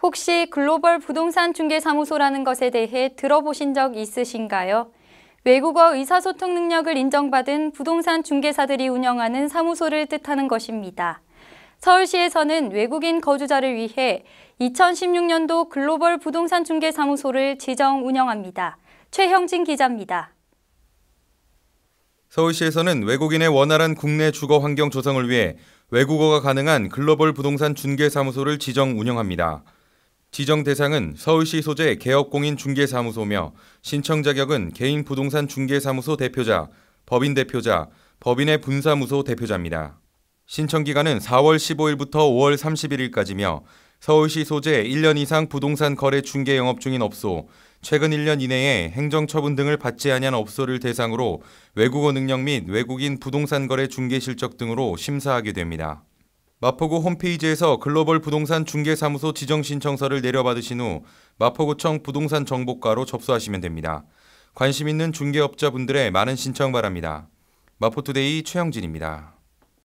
혹시 글로벌 부동산 중개사무소라는 것에 대해 들어보신 적 있으신가요? 외국어 의사소통 능력을 인정받은 부동산 중개사들이 운영하는 사무소를 뜻하는 것입니다. 서울시에서는 외국인 거주자를 위해 2016년도 글로벌 부동산 중개사무소를 지정 운영합니다. 최형진 기자입니다. 서울시에서는 외국인의 원활한 국내 주거 환경 조성을 위해 외국어가 가능한 글로벌 부동산 중개사무소를 지정 운영합니다. 지정 대상은 서울시 소재 개업공인 중개사무소며 신청 자격은 개인 부동산 중개사무소 대표자, 법인 대표자, 법인의 분사무소 대표자입니다. 신청 기간은 4월 15일부터 5월 31일까지며 서울시 소재 1년 이상 부동산 거래 중개 영업 중인 업소, 최근 1년 이내에 행정처분 등을 받지 아니한 업소를 대상으로 외국어 능력 및 외국인 부동산 거래 중개 실적 등으로 심사하게 됩니다. 마포구 홈페이지에서 글로벌 부동산 중개사무소 지정 신청서를 내려받으신 후 마포구청 부동산 정보과로 접수하시면 됩니다. 관심 있는 중개업자분들의 많은 신청 바랍니다. 마포투데이 최영진입니다.